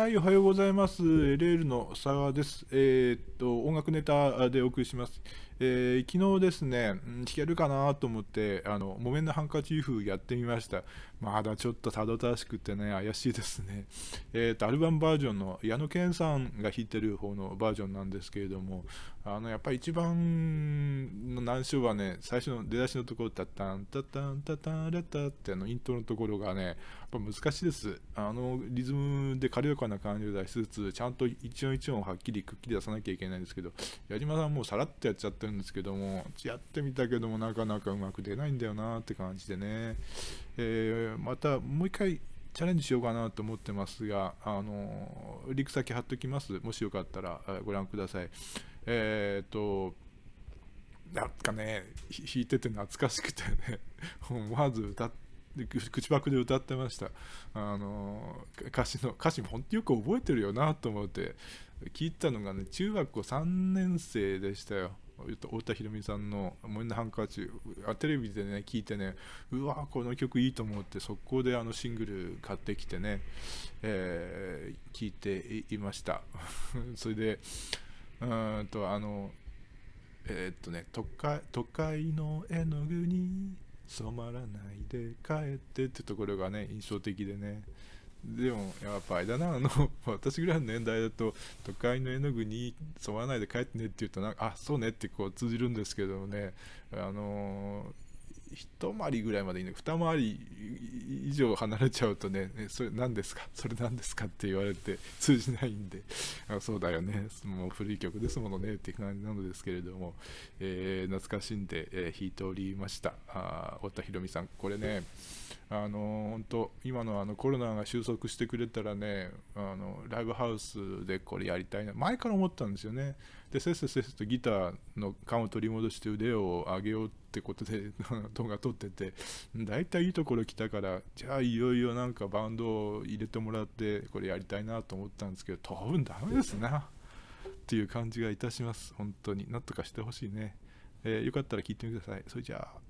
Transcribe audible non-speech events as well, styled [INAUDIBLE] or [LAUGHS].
はい、おはようございます。レールの佐賀です。えー、っと、音楽ネタでお送りします。えー、昨日ですね、弾けるかなと思って、あの、木綿のハンカチーフやってみました。まだちょっとたどたどしくてね、怪しいですね。[LAUGHS] えっ、ー、と、アルバムバージョンの矢野健さんが弾いてる方のバージョンなんですけれども、あの、やっぱり一番の難所はね、最初の出だしのところ、タタンタタンタタンレタってあのイントロのところがね、やっぱ難しいです。あの、リズムで軽やかな感じを出しつつ、ちゃんと一音一音はっきりくっきり出さなきゃいけないんですけど、矢島さんもうさらっとやっちゃってんですけどもやってみたけどもなかなかうまく出ないんだよなって感じでね、えー、またもう一回チャレンジしようかなと思ってますが、あのリンク先貼っときます。もしよかったらご覧ください。えー、っと、なんかね、弾いてて懐かしくてね、[LAUGHS] 思わず歌って、口パクで歌ってました。あの歌詞の、歌詞も本当よく覚えてるよなと思って、聞いたのがね、中学校3年生でしたよ。太田裕美さんの「モンのハンカチ」あテレビでね聞いてねうわこの曲いいと思って速攻であのシングル買ってきてね、えー、聞いていました [LAUGHS] それでうんとあのえー、っとね都会「都会の絵の具に染まらないで帰って」ってところがね印象的でねでもやっぱあれだなあの私ぐらいの年代だと都会の絵の具に染まらないで帰ってねって言うとなんかあそうねってこう通じるんですけどねあのー、一回りぐらいまでいいの、二回り以上離れちゃうとね、[LAUGHS] ねそれ何ですかそれ何ですかって言われて通じないんで、[LAUGHS] あそうだよね、もう古い曲ですものねって感じなのですけれども、えー、懐かしんで、えー、弾いておりました。あ太田博美さん、これね、あの本当今のあのコロナが収束してくれたらねあのライブハウスでこれやりたいな前から思ったんですよねでせっせっせっせとギターの感を取り戻して腕を上げようってことで [LAUGHS] 動画撮ってて大体いいところきたからじゃあいよいよなんかバンドを入れてもらってこれやりたいなと思ったんですけど当分ダメですなっていう感じがいたします本当になんとかしてほしいね、えー、よかったら聞いてみてくださいそれじゃあ